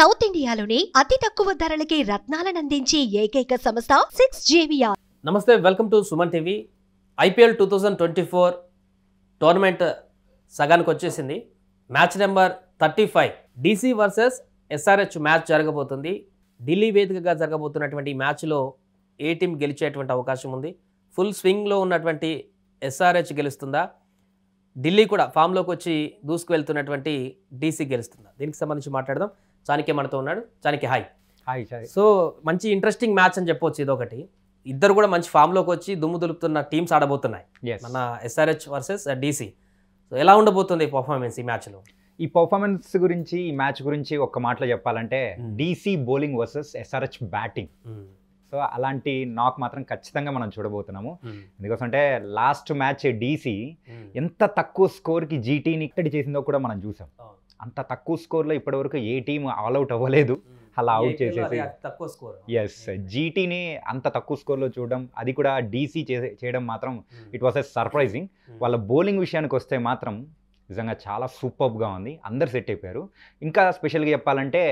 South ఇండియాలోని అతి తక్కువ ధరలకి రత్నాలను అందించే ఏకైక సంస్థ సిక్స్ జేవిఆర్ నమస్తే welcome to Suman TV IPL two thousand twenty four tournament సగానికి వచ్చేసింది match number thirty five DC versus SRH match జరగబోతుంది ఢిల్లీ వేదికగా జరగబోతున్నటువంటి మ్యాచ్లో ఏ టీం గెలిచేటువంటి అవకాశం ఉంది ఫుల్ స్వింగ్లో ఉన్నటువంటి ఎస్ఆర్హెచ్ గెలుస్తుందా ఢిల్లీ కూడా ఫామ్లోకి వచ్చి దూసుకు వెళ్తున్నటువంటి డీసీ గెలుస్తుందా దీనికి సంబంధించి మాట్లాడదాం చానికే మనతో ఉన్నాడు చాణిక్య హాయ్ హాయ్ సో మంచి ఇంట్రెస్టింగ్ మ్యాచ్ అని చెప్పొచ్చు ఇదొకటి ఇద్దరు కూడా మంచి ఫామ్లోకి వచ్చి దుమ్ము దులుపుతున్న టీమ్స్ ఆడబోతున్నాయి మన ఎస్ఆర్హెచ్ వర్సెస్ డీసీ సో ఎలా ఉండబోతుంది ఈ పర్ఫార్మెన్స్ ఈ మ్యాచ్లో ఈ పర్ఫార్మెన్స్ గురించి ఈ మ్యాచ్ గురించి ఒక మాటలో చెప్పాలంటే DC bowling versus SRH batting so అలాంటి నాక్ మాత్రం ఖచ్చితంగా మనం చూడబోతున్నాము ఎందుకోసం అంటే లాస్ట్ మ్యాచ్ డీసీ ఎంత తక్కువ స్కోర్కి జీటీని ఇక్కడి చేసిందో కూడా మనం చూసాం అంత తక్కువ స్కోర్లో ఇప్పటివరకు ఏ టీం ఆల్అవుట్ అవ్వలేదు అలా అవుట్ చేసేసి తక్కువ స్కోర్ ఎస్ జీటీని అంత తక్కువ స్కోర్లో చూడడం అది కూడా డీసీ చేయడం మాత్రం ఇట్ వాస్ ఎ సర్ప్రైజింగ్ వాళ్ళ బౌలింగ్ విషయానికి వస్తే మాత్రం నిజంగా చాలా సూపర్గా ఉంది అందరు సెట్ అయిపోయారు ఇంకా స్పెషల్గా చెప్పాలంటే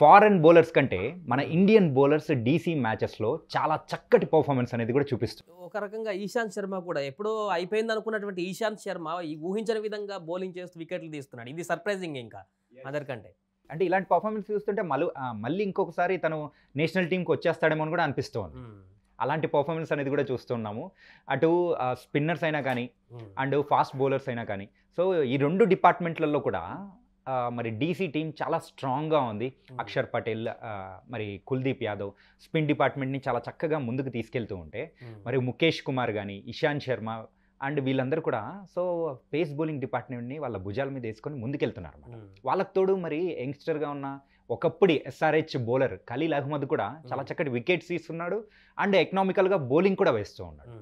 ఫారెన్ బౌలర్స్ కంటే మన ఇండియన్ బౌలర్స్ డీసీ మ్యాచెస్లో చాలా చక్కటి పర్ఫార్మెన్స్ అనేది కూడా చూపిస్తుంది ఒక రకంగా ఈశాంత్ శర్మ కూడా ఎప్పుడో అయిపోయింది అనుకున్నటువంటి ఈశాంత్ శర్మ ఊహించని విధంగా బౌలింగ్ చేస్తూ వికెట్లు తీస్తున్నాడు ఇది సర్ప్రైజింగ్ ఇంకా అందరికంటే అంటే ఇలాంటి పర్ఫార్మెన్స్ చూస్తుంటే మళ్ళీ మళ్ళీ ఇంకొకసారి తను నేషనల్ టీంకి వచ్చేస్తాడేమో అని కూడా అనిపిస్తుంది అలాంటి పర్ఫార్మెన్స్ అనేది కూడా చూస్తున్నాము అటు స్పిన్నర్స్ అయినా కానీ అండ్ ఫాస్ట్ బౌలర్స్ అయినా కానీ సో ఈ రెండు డిపార్ట్మెంట్లలో కూడా మరి డీసీ టీం చాలా స్ట్రాంగ్గా ఉంది అక్షర్ పటేల్ మరి కుల్దీప్ యాదవ్ స్పిన్ డిపార్ట్మెంట్ని చాలా చక్కగా ముందుకు తీసుకెళ్తూ ఉంటే మరి ముఖేష్ కుమార్ కానీ ఇషాంత్ శర్మ అండ్ వీళ్ళందరూ కూడా సో పేస్ బౌలింగ్ డిపార్ట్మెంట్ని వాళ్ళ భుజాల మీద వేసుకొని ముందుకెళ్తున్నారు అనమాట వాళ్ళకి తోడు మరి యంగ్స్టర్గా ఉన్న ఒకప్పుడు ఎస్ఆర్హెచ్ బౌలర్ ఖలీల్ అహ్మద్ కూడా చాలా చక్కటి వికెట్స్ తీస్తున్నాడు అండ్ ఎకనామికల్గా బౌలింగ్ కూడా వేస్తూ ఉన్నాడు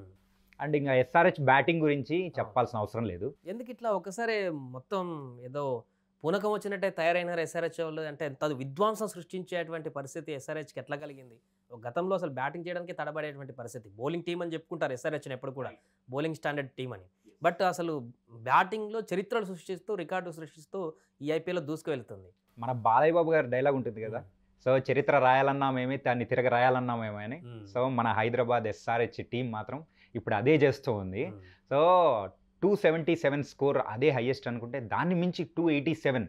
అండ్ ఇంకా ఎస్ఆర్హెచ్ బ్యాటింగ్ గురించి చెప్పాల్సిన అవసరం లేదు ఎందుకు ఇట్లా ఒకసారి మొత్తం ఏదో పూనకం వచ్చినట్టే తయారైన ఎస్ఆర్హెచ్ వాళ్ళు అంటే తదు విధ్వంసం సృష్టించేటువంటి పరిస్థితి ఎస్ఆర్హెచ్కి ఎట్లా కలిగింది గతంలో అసలు బ్యాటింగ్ చేయడానికి తడబడేటువంటి పరిస్థితి బౌలింగ్ టీం అని చెప్పుకుంటారు ఎస్ఆర్హెచ్ని ఎప్పుడు కూడా బౌలింగ్ స్టాండర్డ్ టీం అని బట్ అసలు బ్యాటింగ్లో చరిత్రలు సృష్టిస్తూ రికార్డు సృష్టిస్తూ ఈ ఐపీఎల్లో దూసుకువెళ్తుంది మన బాలయ్య బాబు గారి డైలాగ్ ఉంటుంది కదా సో hmm. చరిత్ర రాయాలన్నామేమి దాన్ని తిరగ రాయాలన్నామేమి అని సో hmm. మన హైదరాబాద్ ఎస్ఆర్హెచ్ టీం మాత్రం ఇప్పుడు అదే చేస్తూ ఉంది so two seventy seven score అదే హైయెస్ట్ అనుకుంటే దాన్ని మించి టూ ఎయిటీ సెవెన్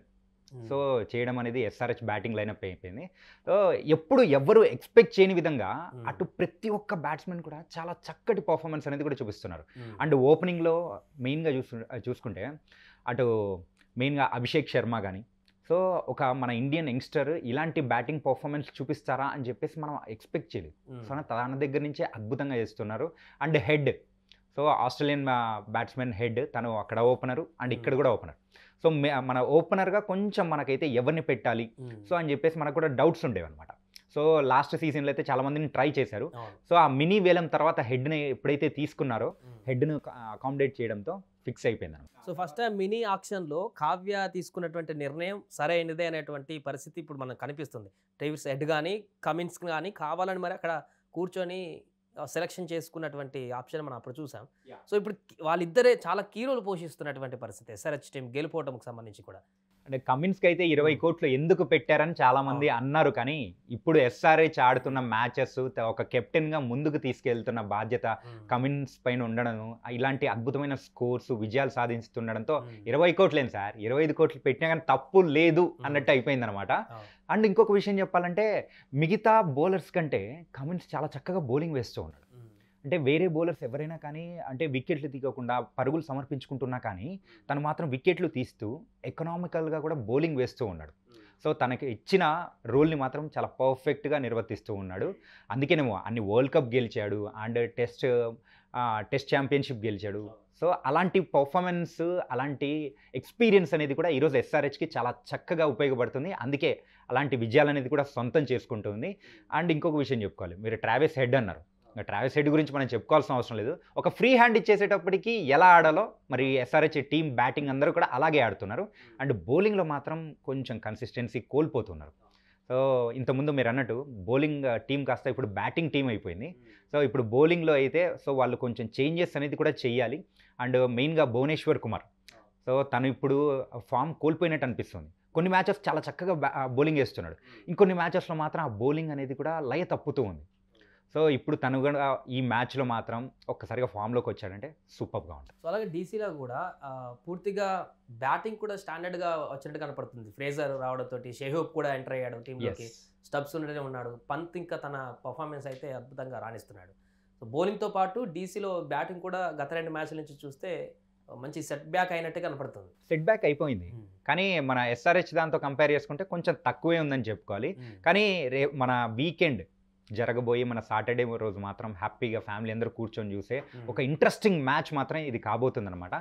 సో చేయడం అనేది ఎస్ఆర్హెచ్ బ్యాటింగ్ లైనప్ అయిపోయింది సో ఎప్పుడు ఎవరు ఎక్స్పెక్ట్ చేయని విధంగా hmm. అటు ప్రతి ఒక్క బ్యాట్స్మెన్ కూడా చాలా చక్కటి పర్ఫార్మెన్స్ అనేది కూడా చూపిస్తున్నారు అండ్ ఓపెనింగ్లో మెయిన్గా చూసు చూసుకుంటే అటు మెయిన్గా అభిషేక్ శర్మ కానీ సో ఒక మన ఇండియన్ యంగ్స్టర్ ఇలాంటి బ్యాటింగ్ పర్ఫార్మెన్స్ చూపిస్తారా అని చెప్పేసి మనం ఎక్స్పెక్ట్ చేయలేదు సో తన దగ్గర నుంచే అద్భుతంగా చేస్తున్నారు and Head so Australian batsman Head తను అక్కడ ఓపెనరు అండ్ ఇక్కడ కూడా ఓపెనర్ సో మన ఓపెనర్గా కొంచెం మనకైతే ఎవరిని పెట్టాలి సో అని చెప్పేసి మనకు కూడా డౌట్స్ ఉండేవి అనమాట సో లాస్ట్ సీజన్లో అయితే చాలా మందిని ట్రై చేశారు సో ఆ మినీ వేలం తర్వాత హెడ్ని ఎప్పుడైతే తీసుకున్నారో హెడ్ను అకామిడేట్ చేయడంతో ఫిక్స్ అయిపోయింది సో ఫస్ట్ మినీ ఆక్షన్లో కావ్య తీసుకున్నటువంటి నిర్ణయం సరైనదే అనేటువంటి పరిస్థితి ఇప్పుడు మనకు కనిపిస్తుంది డేవిడ్స్ హెడ్ కానీ కమిన్స్ కానీ కావాలని మరి అక్కడ కూర్చొని సెలక్షన్ చేసుకున్నటువంటి ఆప్షన్ మనం అప్పుడు చూసాం సో ఇప్పుడు వాళ్ళిద్దరే చాలా కీరోలు పోషిస్తున్నటువంటి పరిస్థితి ఎస్ఆర్హెచ్ టీం గెలుపోవటంకి సంబంధించి కూడా అంటే కమిన్స్కి అయితే ఇరవై కోట్లు ఎందుకు పెట్టారని చాలామంది అన్నారు కానీ ఇప్పుడు ఎస్ఆర్హెచ్ ఆడుతున్న మ్యాచెస్ ఒక కెప్టెన్గా ముందుకు తీసుకెళ్తున్న బాధ్యత కమిన్స్ పైన ఉండడం ఇలాంటి అద్భుతమైన స్కోర్స్ విజయాలు సాధిస్తుండడంతో ఇరవై కోట్లేం సార్ ఇరవై ఐదు కోట్లు పెట్టినా కానీ తప్పు లేదు అన్నట్టు అయిపోయింది అనమాట అండ్ ఇంకొక విషయం చెప్పాలంటే మిగతా బౌలర్స్ కంటే కమిన్స్ చాలా చక్కగా బౌలింగ్ వేస్తూ ఉన్నాడు అంటే వేరే బౌలర్స్ ఎవరైనా కానీ అంటే వికెట్లు తీయకుండా పరుగులు సమర్పించుకుంటున్నా కానీ తను మాత్రం వికెట్లు తీస్తూ ఎకనామికల్గా కూడా బౌలింగ్ వేస్తూ ఉన్నాడు సో తనకి ఇచ్చిన రోల్ని మాత్రం చాలా పర్ఫెక్ట్గా నిర్వర్తిస్తూ ఉన్నాడు అందుకేనేమో అన్ని వరల్డ్ కప్ గెలిచాడు అండ్ టెస్ట్ టెస్ట్ ఛాంపియన్షిప్ గెలిచాడు సో అలాంటి పర్ఫార్మెన్స్ అలాంటి ఎక్స్పీరియన్స్ అనేది కూడా ఈరోజు ఎస్ఆర్హెచ్కి చాలా చక్కగా ఉపయోగపడుతుంది అందుకే అలాంటి విజయాలు అనేది కూడా సొంతం చేసుకుంటుంది అండ్ ఇంకొక విషయం చెప్పుకోవాలి మీరు ట్రావెల్స్ హెడ్ అన్నారు ఇంకా ట్రావెల్స్ హెడ్ గురించి మనం చెప్పుకోవాల్సిన అవసరం లేదు ఒక ఫ్రీ హ్యాండ్ ఇచ్చేసేటప్పటికి ఎలా ఆడాలో మరి ఎస్ఆర్హెచ్ టీం బ్యాటింగ్ అందరూ కూడా అలాగే ఆడుతున్నారు అండ్ బౌలింగ్లో మాత్రం కొంచెం కన్సిస్టెన్సీ కోల్పోతున్నారు సో ఇంతకుముందు మీరు అన్నట్టు బౌలింగ్ టీం కాస్త ఇప్పుడు బ్యాటింగ్ టీం అయిపోయింది సో ఇప్పుడు బౌలింగ్లో అయితే సో వాళ్ళు కొంచెం చేంజెస్ అనేది కూడా చేయాలి అండ్ మెయిన్గా భువనేశ్వర్ కుమార్ సో తను ఇప్పుడు ఫామ్ కోల్పోయినట్టు అనిపిస్తుంది కొన్ని మ్యాచెస్ చాలా చక్కగా బౌలింగ్ వేస్తున్నాడు ఇంకొన్ని మ్యాచెస్లో మాత్రం ఆ బౌలింగ్ అనేది కూడా లయ తప్పుతూ ఉంది సో ఇప్పుడు తను కూడా ఈ మ్యాచ్లో మాత్రం ఒక్కసారిగా ఫామ్లోకి వచ్చాడంటే సూపర్గా ఉంటుంది సో అలాగే డీసీలో కూడా పూర్తిగా బ్యాటింగ్ కూడా స్టాండర్డ్గా వచ్చినట్టు కనపడుతుంది ఫ్రేజర్ రావడంతో షెహూబ్ కూడా ఎంటర్ అయ్యాడు టీంలోకి స్టబ్స్ ఉండడే ఉన్నాడు పంత్ ఇంకా తన పర్ఫార్మెన్స్ అయితే అద్భుతంగా రాణిస్తున్నాడు సో బౌలింగ్తో పాటు డీసీలో బ్యాటింగ్ కూడా గత రెండు మ్యాచ్ల నుంచి చూస్తే మంచి సెట్ బ్యాక్ అయినట్టు కనపడుతుంది సెట్ బ్యాక్ అయిపోయింది hmm. కానీ మన ఎస్ఆర్హెచ్ దాంతో కంపేర్ చేసుకుంటే కొంచెం తక్కువే ఉందని చెప్పుకోవాలి hmm. కానీ రే మన వీకెండ్ జరగబోయే మన సాటర్డే రోజు మాత్రం హ్యాపీగా ఫ్యామిలీ అందరూ కూర్చొని చూసే ఒక ఇంట్రెస్టింగ్ మ్యాచ్ మాత్రం ఇది కాబోతుంది అనమాట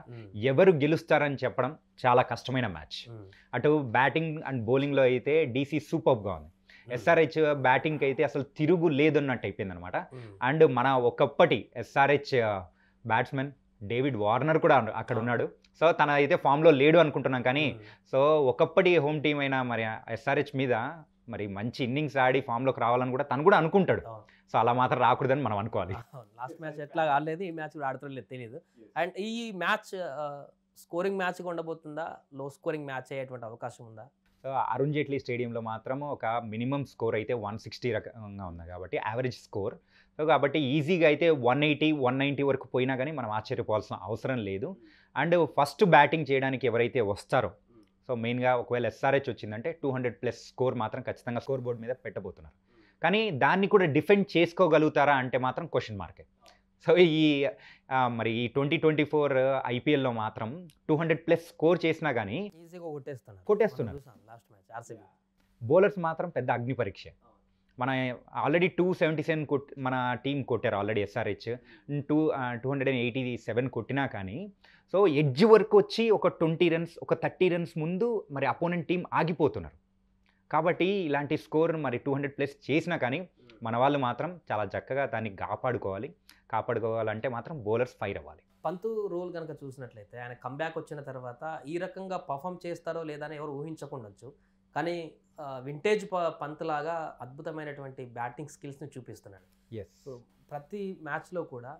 ఎవరు గెలుస్తారని చెప్పడం చాలా కష్టమైన మ్యాచ్ అటు బ్యాటింగ్ అండ్ బౌలింగ్లో అయితే డీసీ సూపర్గా ఉంది ఎస్ఆర్హెచ్ బ్యాటింగ్కి అయితే అసలు తిరుగు లేదన్నట్టు అయిపోయింది అనమాట అండ్ మన ఒకప్పటి ఎస్ఆర్హెచ్ బ్యాట్స్మెన్ డేవిడ్ వార్నర్ కూడా అక్కడ ఉన్నాడు సో తన అయితే ఫామ్లో లేడు అనుకుంటున్నాం కానీ సో ఒకప్పటి హోమ్ టీం అయినా మరి ఎస్ఆర్హెచ్ మీద మరి మంచి ఇన్నింగ్స్ ఆడి ఫామ్లోకి రావాలని కూడా తను కూడా అనుకుంటాడు సో అలా మాత్రం రాకూడదని మనం అనుకోవాలి లాస్ట్ మ్యాచ్ ఎట్లా ఆడలేదు ఈ మ్యాచ్ కూడా తెలియదు అండ్ ఈ మ్యాచ్ స్కోరింగ్ మ్యాచ్ ఉండబోతుందా లో స్కోరింగ్ మ్యాచ్ అయ్యేటువంటి అవకాశం ఉందా సో అరుణ్ జైట్లీ స్టేడియంలో మాత్రం ఒక మినిమం స్కోర్ అయితే వన్ సిక్స్టీ రకంగా ఉంది కాబట్టి యావరేజ్ స్కోర్ కాబట్టి ఈజీగా అయితే వన్ ఎయిటీ వన్ నైంటీ వరకు పోయినా కానీ మనం ఆశ్చర్యపోవాల్సిన అవసరం లేదు hmm. అండ్ ఫస్ట్ బ్యాటింగ్ చేయడానికి ఎవరైతే వస్తారో సో మెయిన్గా ఒకవేళ ఎస్ఆర్హెచ్ వచ్చిందంటే టూ హండ్రెడ్ ప్లస్ స్కోర్ మాత్రం ఖచ్చితంగా స్కోర్ బోర్డు మీద పెట్టబోతున్నారు hmm. కానీ దాన్ని కూడా డిఫెండ్ చేసుకోగలుగుతారా అంటే మాత్రం క్వశ్చన్ మార్కే సో ఈ మరి ఈ ట్వంటీ ట్వంటీ ఫోర్ ఐపీఎల్లో మాత్రం టూ హండ్రెడ్ ప్లస్ స్కోర్ చేసినా కానీ కొట్టేస్తున్నారు బౌలర్స్ మాత్రం పెద్ద అగ్ని పరీక్ష మన ఆల్రెడీ టూ సెవెంటీ సెవెన్ కొట్ మన టీం కొట్టారు already SRH two two hundred and eighty seven కొట్టినా కానీ సో ఎడ్జ్ వరకు వచ్చి ఒక ట్వంటీ రన్స్ ఒక థర్టీ రన్స్ ముందు మరి అపోనెంట్ టీం ఆగిపోతున్నారు కాబట్టి ఇలాంటి స్కోర్ మరి టూ హండ్రెడ్ ప్లస్ చేసినా కానీ మన వాళ్ళు మాత్రం చాలా చక్కగా దాన్ని కాపాడుకోవాలి కాపాడుకోవాలంటే మాత్రం బౌలర్స్ ఫైర్ అవ్వాలి పంతు రోల్ కనుక చూసినట్లయితే ఆయన కంబ్యాక్ వచ్చిన తర్వాత ఈ రకంగా పర్ఫామ్ చేస్తారో లేదని ఎవరు ఊహించకుండొచ్చు కానీ వింటేజ్ పంత్లాగా అద్భుతమైనటువంటి బ్యాటింగ్ స్కిల్స్ని చూపిస్తున్నాడు సో ప్రతి మ్యాచ్లో కూడా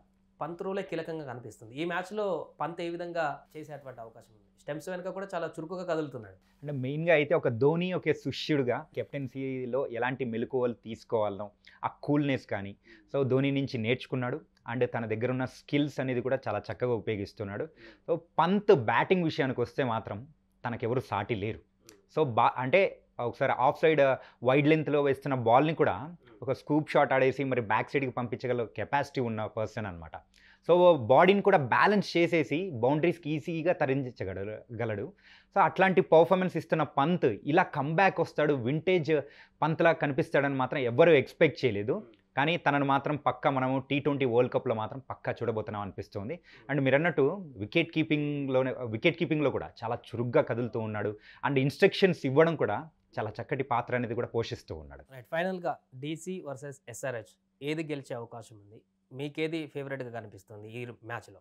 పంత్ రోలే కీలకంగా కనిపిస్తుంది ఈ మ్యాచ్లో పంత్ ఏ విధంగా చేసేటువంటి అవకాశం ఉంది స్టెమ్స్ వెనుక కూడా చాలా చురుకుగా కదులుతున్నాడు అంటే మెయిన్గా అయితే ఒక ధోని ఒక శిష్యుడిగా కెప్టెన్సీలో ఎలాంటి మెలకువలు తీసుకోవాలనో ఆ కూల్నెస్ కానీ సో ధోని నుంచి నేర్చుకున్నాడు అండ్ తన దగ్గర ఉన్న స్కిల్స్ అనేది కూడా చాలా చక్కగా ఉపయోగిస్తున్నాడు సో పంత్ బ్యాటింగ్ విషయానికి వస్తే మాత్రం తనకెవరు సాటి లేరు సో బా అంటే ఒకసారి ఆఫ్ సైడ్ వైడ్ లెంత్లో వేస్తున్న బాల్ని కూడా ఒక స్కూప్ షాట్ ఆడేసి మరి బ్యాక్ సైడ్కి పంపించగల కెపాసిటీ ఉన్న పర్సన్ అనమాట సో బాడీని కూడా బ్యాలెన్స్ చేసేసి బౌండరీస్కి ఈజీగా తరించగలడు సో అట్లాంటి పర్ఫార్మెన్స్ ఇస్తున్న పంత్ ఇలా కమ్బ్యాక్ వస్తాడు వింటేజ్ పంత్లా కనిపిస్తాడని మాత్రం ఎవ్వరూ ఎక్స్పెక్ట్ చేయలేదు కానీ తనను మాత్రం పక్క మనము టీ ట్వంటీ వరల్డ్ కప్లో మాత్రం పక్కా చూడబోతున్నాం అనిపిస్తుంది అండ్ మీరు అన్నట్టు వికెట్ కీపింగ్లోనే వికెట్ కీపింగ్లో కూడా చాలా చురుగ్గా కదులుతూ ఉన్నాడు అండ్ ఇన్స్ట్రక్షన్స్ ఇవ్వడం కూడా చాలా చక్కటి పాత్ర అనేది కూడా పోషిస్తూ ఉన్నాడు రైట్ ఫైనల్గా డీసీ వర్సెస్ ఎస్ఆర్హెచ్ ఏది గెలిచే అవకాశం ఉంది మీకేది ఫేవరెట్గా కనిపిస్తుంది ఈ మ్యాచ్లో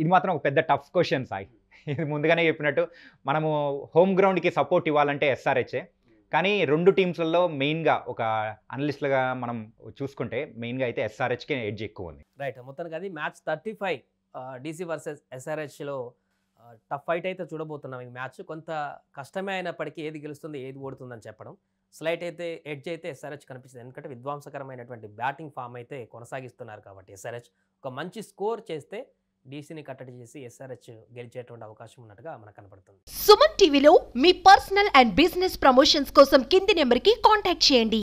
ఇది మాత్రం ఒక పెద్ద టఫ్ క్వశ్చన్ సాయి ఇది ముందుగానే చెప్పినట్టు మనము హోమ్ గ్రౌండ్కి సపోర్ట్ ఇవ్వాలంటే ఎస్ఆర్హెచ్ కానీ రెండు టీమ్స్లలో మెయిన్గా ఒక అనలిస్ట్లుగా మనం చూసుకుంటే మెయిన్గా అయితే ఎస్ఆర్హెచ్కి ఎడ్జ్ ఎక్కువ ఉంది రైట్ మొత్తానికి అది match thirty five DC versus ఎస్ఆర్హెచ్లో టఫ్ ఫైట్ అయితే చూడబోతున్నాం ఈ మ్యాచ్ కొంత కష్టమే అయినప్పటికీ ఏది గెలుస్తుంది ఏది ఓడుతుందని చెప్పడం స్లైట్ అయితే ఎడ్జ్ అయితే ఎస్ఆర్హెచ్ కనిపిస్తుంది ఎందుకంటే విధ్వంసకరమైనటువంటి బ్యాటింగ్ ఫామ్ అయితే కొనసాగిస్తున్నారు కాబట్టి ఎస్ఆర్హెచ్ ఒక మంచి స్కోర్ చేస్తే డీసీని కట్టడి చేసి ఎస్ఆర్హెచ్ గెలిచేటువంటి అవకాశం ఉన్నట్టుగా మనకు కనపడుతుంది సుమన్ టీవీలో మీ పర్సనల్ అండ్ బిజినెస్ ప్రమోషన్స్ కోసం కింది నెంబర్కి కాంటాక్ట్ చేయండి